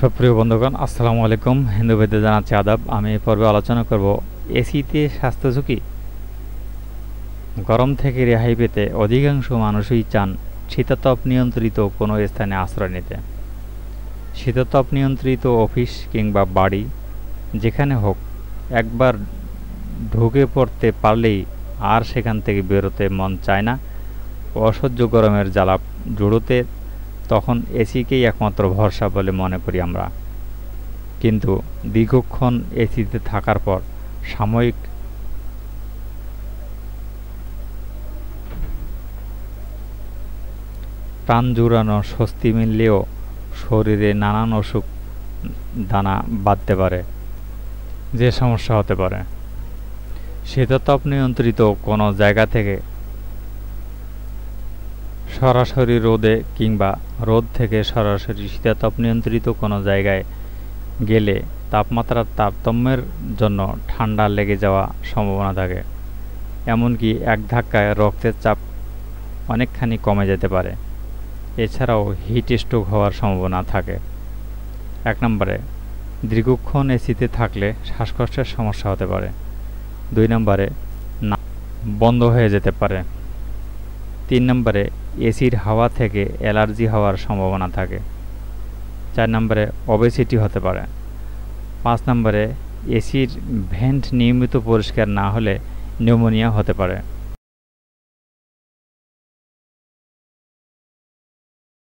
সুপ্রিয় বন্ধুগণ আসসালামু আলাইকুম হিন্দু বেদে জানাচ্ছি আদাব আমি এই পর্বে আলোচনা করব এসিতে স্বাস্থ্য ঝুঁকি গরম থেকে রেহাই পেতে অধিকাংশ মানুষই চান শীতাতপ নিয়ন্ত্রিত কোনো স্থানে আশ্রয় নিতে শীতাতপ নিয়ন্ত্রিত অফিস কিংবা বাড়ি যেখানে হোক একবার ঢুকে পড়তে পারলেই আর সেখান থেকে বেরোতে মন চায় না অসহ্য গরমের জ্বালা জুড়োতে তখন এসিকেই একমাত্র ভরসা বলে মনে করি আমরা কিন্তু দীর্ঘক্ষণ এসিতে থাকার পর সাময়িক প্রাণ জুড়ানো স্বস্তি মিললেও শরীরে নানান অসুখ দানা বাঁধতে পারে যে সমস্যা হতে পারে শীতাতপ নিয়ন্ত্রিত কোনো জায়গা থেকে সরাসরি রোদে কিংবা রোদ থেকে সরাসরি শীতাতপ নিয়ন্ত্রিত কোনো জায়গায় গেলে তাপমাত্রার তারতম্যের জন্য ঠান্ডা লেগে যাওয়া সম্ভাবনা থাকে এমনকি এক ধাক্কায় রক্তের চাপ অনেকখানি কমে যেতে পারে এছাড়াও হিট স্ট্রোক হওয়ার সম্ভাবনা থাকে এক নম্বরে দীর্ঘক্ষণ এসিতে থাকলে শ্বাসকষ্টের সমস্যা হতে পারে দুই নম্বরে না বন্ধ হয়ে যেতে পারে তিন নম্বরে এসির হাওয়া থেকে অ্যালার্জি হওয়ার সম্ভাবনা থাকে চার নম্বরে অবেসিটি হতে পারে পাঁচ নম্বরে এসির ভেন্ট নিয়মিত পরিষ্কার না হলে নিউমোনিয়া হতে পারে